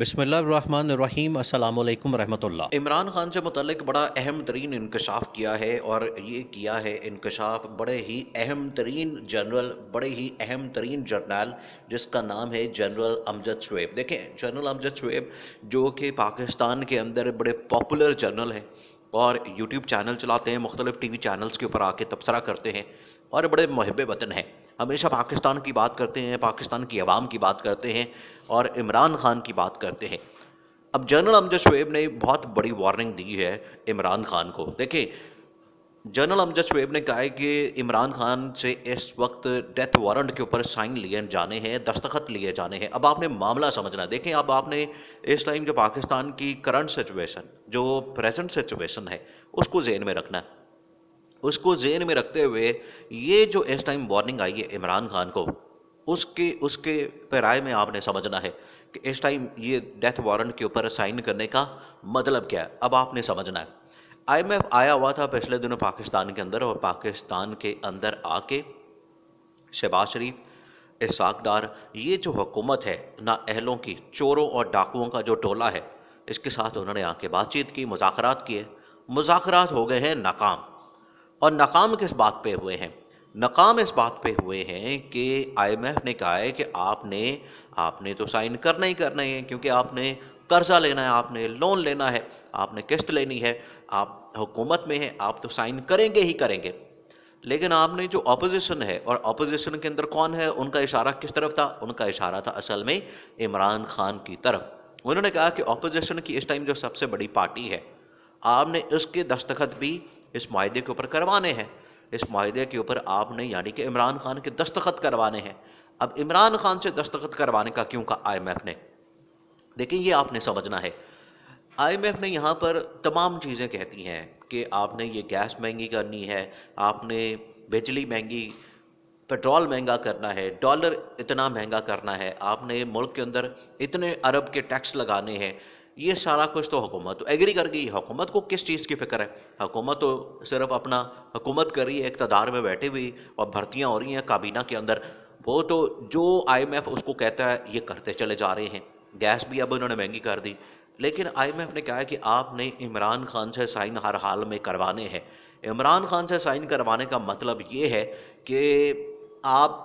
बसमीम रहमतुल्लाह इमरान खान से मतलब बड़ा अहम तरीन इंकशाफ किया है और ये किया है इंकशाफ बड़े ही अहम तरीन जनरल बड़े ही अहम तरीन जर्नल जिसका नाम है जनरल अमजद शुएब देखें जनरल अमजद शुएब जो कि पाकिस्तान के अंदर बड़े पॉपुलर जनरल हैं और यूट्यूब चैनल चलाते हैं मुख्तलिफ़ टी वी चैनल्स के ऊपर आके तबसरा करते हैं और बड़े महब वतन हैं हमेशा पाकिस्तान की बात करते हैं पाकिस्तान की आवाम की बात करते हैं और इमरान खान की बात करते हैं अब जनरल अमजद शुएब ने बहुत बड़ी वार्निंग दी है इमरान खान को देखिए जनरल अमजद शुएब ने कहा है कि इमरान खान से इस वक्त डेथ वारंट के ऊपर साइन लिए जाने हैं दस्तखत लिए जाने हैं अब आपने मामला समझना देखें अब आपने इस टाइम जो पाकिस्तान की करंट सिचुएशन जो प्रेजेंट सिचुएशन है उसको जेन में रखना है उसको जेन में रखते हुए ये जो इस टाइम वार्निंग आई है इमरान खान को उसके उसके पैराए में आपने समझना है कि इस टाइम ये डेथ वारंट के ऊपर साइन करने का मतलब क्या है अब आपने समझना है आईएमएफ आया हुआ था पिछले दिनों पाकिस्तान के अंदर और पाकिस्तान के अंदर आके शहबाज शरीफ इसाक डार ये जो हुकूमत है ना अहलों की चोरों और डाकुओं का जो टोला है इसके साथ उन्होंने आके बातचीत की मुजाकर किए मुजाकर हो गए हैं नाकाम और नाकाम किस बात पे हुए हैं नाकाम इस बात पे हुए हैं कि आईएमएफ ने कहा है कि आपने आपने तो साइन करना ही करना है क्योंकि आपने कर्ज़ा लेना है आपने लोन लेना है आपने किस्त लेनी है आप हुकूमत में हैं आप तो साइन करेंगे ही करेंगे लेकिन आपने जो अपोजिशन है और अपोजिशन के अंदर कौन है उनका इशारा किस तरफ था उनका इशारा था असल में इमरान खान की तरफ उन्होंने कहा कि अपोजिशन की इस टाइम जो सबसे बड़ी पार्टी है आपने उसके दस्तखत भी इस माहे के ऊपर करवाने हैं इस माहे के ऊपर आपने यानी कि इमरान खान के दस्तखत करवाने हैं अब इमरान खान से दस्तखत करवाने का क्यों कहा एफ ने देखिए ये आपने समझना है एफ ने यहाँ पर तमाम चीज़ें कहती हैं कि आपने ये गैस महंगी करनी है आपने बिजली महंगी पेट्रोल महंगा करना है डॉलर इतना महंगा करना है आपने मुल्क के अंदर इतने अरब के टैक्स लगाने हैं ये सारा कुछ तो हुकूमत तो एग्री कर गई हुकूमत को किस चीज़ की फ़िक्र है हुकूमत तो सिर्फ अपना हुकूमत कर रही है इकतदार में बैठी हुई और भर्तियाँ हो रही हैं काबीना के अंदर वो तो जो एफ उसको कहता है ये करते चले जा रहे हैं गैस भी अब उन्होंने महंगी कर दी लेकिन आईएमएफ ने कहा है कि आपने इमरान खान से साइन हर हाल में करवाने हैं इमरान खान से साइन करवाने का मतलब ये है कि आप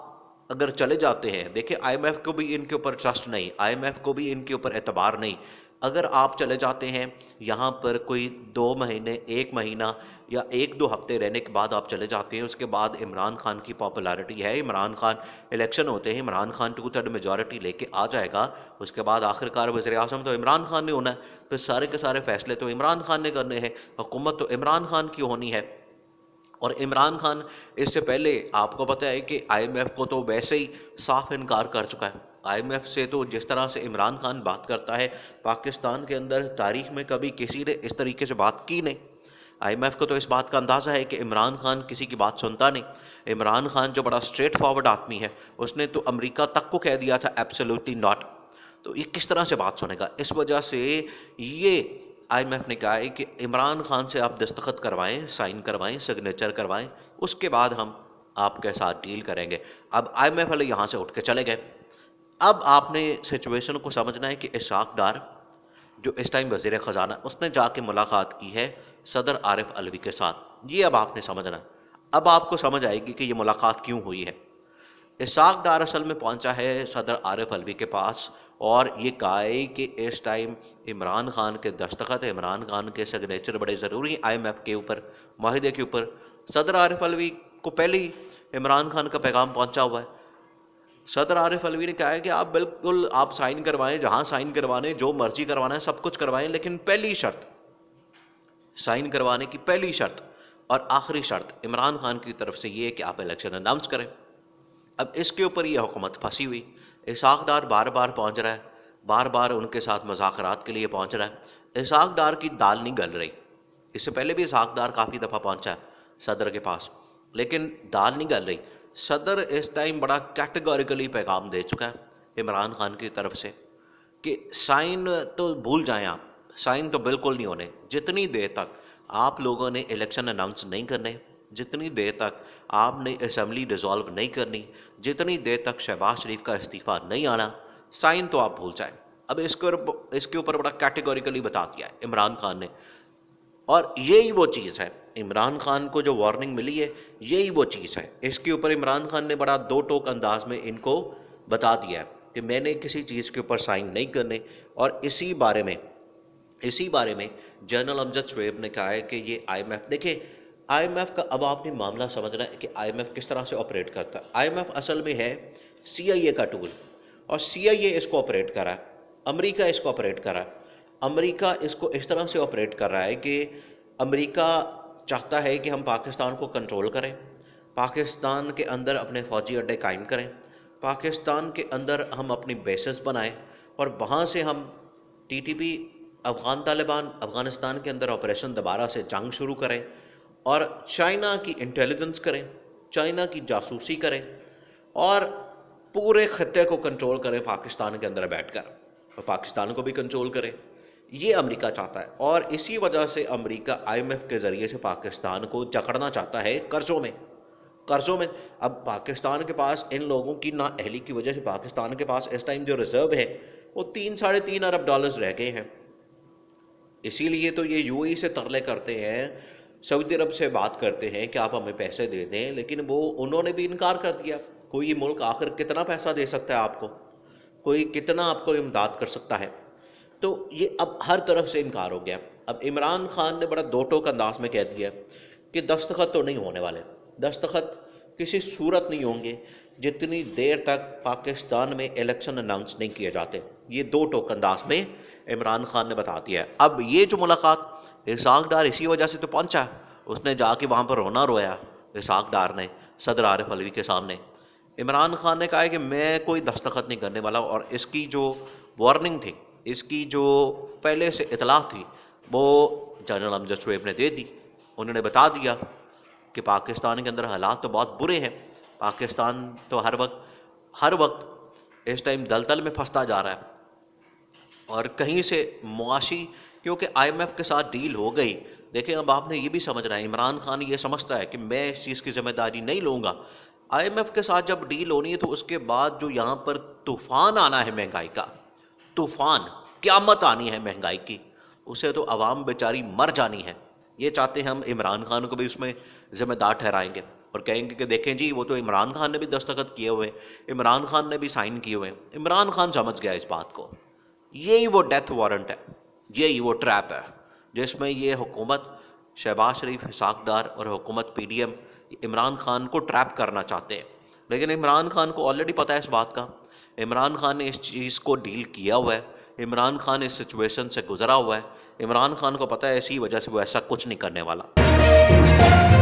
अगर चले जाते हैं देखिए आईएमएफ को भी इनके ऊपर ट्रस्ट नहीं आईएमएफ को भी इनके ऊपर एतबार नहीं अगर आप चले जाते हैं यहाँ पर कोई दो महीने एक महीना या एक दो हफ्ते रहने के बाद आप चले जाते हैं उसके बाद इमरान खान की पॉपुलैरिटी है इमरान खान इलेक्शन होते हैं Imran Khan two third majority लेके आ जाएगा उसके बाद आखिरकार वजी अजम तो इमरान खान ने होना है फिर सारे के सारे फैसले तो इमरान खान ने करने हैं हुकूमत तो इमरान खान की होनी है और इमरान खान इससे पहले आपको पता है कि आई को तो वैसे ही साफ इनकार कर चुका है आईएमएफ से तो जिस तरह से इमरान खान बात करता है पाकिस्तान के अंदर तारीख में कभी किसी ने इस तरीके से बात की नहीं आईएमएफ को तो इस बात का अंदाज़ा है कि इमरान खान किसी की बात सुनता नहीं इमरान खान जो बड़ा स्ट्रेट फॉरवर्ड आदमी है उसने तो अमरीका तक को कह दिया था एब्सोल्युटली नॉट तो ये किस तरह से बात सुनेगा इस वजह से ये आईएमएफ ने कहा है कि इमरान खान से आप दस्तखत करवाएं साइन करवाएं सिग्नेचर करवाएं उसके बाद हम आपके साथ डील करेंगे अब आई एम एफ वाले यहाँ से उठ के चले गए अब आपने सिचुएशन को समझना है कि इशाक डार जो इस टाइम वजीर ख़जाना उसने जाके मुलाकात की है सदर आरिफ अलवी के साथ ये अब आपने समझना अब आपको समझ आएगी कि ये मुलाकात क्यों हुई है इसाक डार असल में पहुंचा है सदर आरिफ अलवी के पास और ये है कि इस टाइम इमरान खान के दस्तखत इमरान खान के सिग्नेचर बड़े ज़रूरी हैं आई एम एफ के ऊपर माहदे के ऊपर सदर आरिफ अलवी को पहले ही इमरान खान का पैगाम पहुंचा हुआ है सदर आरिफ अलवी ने कहा है कि आप बिल्कुल आप साइन करवाएं जहां साइन करवाने जो मर्जी करवाना है सब कुछ करवाएं लेकिन पहली शर्त साइन करवाने की पहली शर्त और आखिरी शर्त इमरान खान की तरफ से ये है कि आप इलेक्शन अनाउंस करें अब इसके ऊपर ये हुकूमत फंसी हुई इसाक डार बार बार पहुँच रहा है बार बार उनके साथ मजाकरात के लिए पहुँच रहा है इसाक डार की दाल नहीं गल रही इससे पहले भी इसाक डार काफ़ी दफ़ा पहुँचा है सदर के पास लेकिन दाल नहीं गल रही सदर इस टाइम बड़ा कैटेगोरिकली पैगाम दे चुका है इमरान खान की तरफ से कि साइन तो भूल जाएं आप साइन तो बिल्कुल नहीं होने जितनी देर तक आप लोगों ने इलेक्शन अनाउंस नहीं करने जितनी देर तक आपने असम्बली डिसॉल्व नहीं करनी जितनी देर तक शहबाज शरीफ का इस्तीफ़ा नहीं आना साइन तो आप भूल जाएं अब इसके इसके ऊपर बड़ा कैटेगोरिकली बता दिया है इमरान खान ने और यही वो चीज़ है इमरान खान को जो वार्निंग मिली है यही वो चीज़ है इसके ऊपर इमरान खान ने बड़ा दो टोक अंदाज में इनको बता दिया कि मैंने किसी चीज़ के ऊपर साइन नहीं करने और इसी बारे में इसी बारे में जनरल अमजद शुएब ने कहा है कि ये आईएमएफ देखें आईएमएफ का अब आपने मामला समझना है कि आईएमएफ किस तरह से ऑपरेट करता है आईएमएफ असल में है सीआईए का टूल और सीआईए इसको ऑपरेट कर रहा है अमरीका इसको ऑपरेट कर रहा है अमरीका इसको इस तरह से ऑपरेट कर रहा है कि अमरीका चाहता है कि हम पाकिस्तान को कंट्रोल करें पाकिस्तान के अंदर अपने फ़ौजी अड्डे कायम करें पाकिस्तान के अंदर हम अपनी बेसिस बनाएं और वहाँ से हम टीटीपी अफ़गान तालिबान अफ़गानिस्तान के अंदर ऑपरेशन दोबारा से जंग शुरू करें और चाइना की इंटेलिजेंस करें चाइना की जासूसी करें और पूरे ख़त्े को कंट्रोल करें पाकिस्तान के अंदर बैठकर और पाकिस्तान को भी कंट्रोल करें ये अमेरिका चाहता है और इसी वजह से अमेरिका आईएमएफ के ज़रिए से पाकिस्तान को जकड़ना चाहता है कर्ज़ों में कर्ज़ों में अब पाकिस्तान के पास इन लोगों की ना अहली की वजह से पाकिस्तान के पास इस टाइम जो रिज़र्व है वो तीन साढ़े तीन अरब डॉलर्स रह गए हैं इसीलिए तो ये यू e से तरले करते हैं सऊदी अरब से बात करते हैं कि आप हमें पैसे दे दें लेकिन वो उन्होंने भी इनकार कर दिया कोई मुल्क आखिर कितना पैसा दे सकता है आपको कोई कितना आपको इमदाद कर सकता है तो ये अब हर तरफ से इनकार हो गया अब इमरान खान ने बड़ा दो टोक अंदाज में कह दिया कि दस्तखत तो नहीं होने वाले दस्तखत किसी सूरत नहीं होंगे जितनी देर तक पाकिस्तान में इलेक्शन अनाउंस नहीं किए जाते ये दो टोक अंदाज में इमरान खान ने बता दिया अब ये जो मुलाकात इसाक डार इसी वजह से तो पहुँचा उसने जाके वहाँ पर रोना रोया इसाक डार ने सदर आरिफ अलवी के सामने इमरान खान ने कहा है कि मैं कोई दस्तखत नहीं करने वाला और इसकी जो वार्निंग थी इसकी जो पहले से इतला थी वो जनरल अमजद शुएब ने दे दी उन्होंने बता दिया कि पाकिस्तान के अंदर हालात तो बहुत बुरे हैं पाकिस्तान तो हर वक्त हर वक्त इस टाइम दलदल में फंसता जा रहा है और कहीं से मुआशी क्योंकि आईएमएफ के साथ डील हो गई देखें अब आपने ये भी समझ रहा है इमरान खान ये समझता है कि मैं इस चीज़ की जिम्मेदारी नहीं लूँगा आईएमएफ के साथ जब डील होनी है तो उसके बाद जो यहाँ पर तूफान आना है महंगाई का तूफान क्यामत आनी है महंगाई की उसे तो आवाम बेचारी मर जानी है ये चाहते हैं हम इमरान खान को भी उसमें ज़िम्मेदार ठहराएंगे और कहेंगे कि देखें जी वो तो इमरान खान ने भी दस्तखत किए हुए हैं इमरान खान ने भी साइन किए हुए हैं इमरान खान समझ गया इस बात को यही वो डेथ वारंट है यही वो ट्रैप है जिसमें ये हुकूमत शहबाज शरीफ हिसाकदार और हुकूमत पी डी एम इमरान खान को ट्रैप करना चाहते हैं लेकिन इमरान खान को ऑलरेडी पता है इस बात का इमरान खान ने इस चीज़ को डील किया हुआ है इमरान खान इस सिचुएशन से गुजरा हुआ है इमरान खान को पता है इसी वजह से वो ऐसा कुछ नहीं करने वाला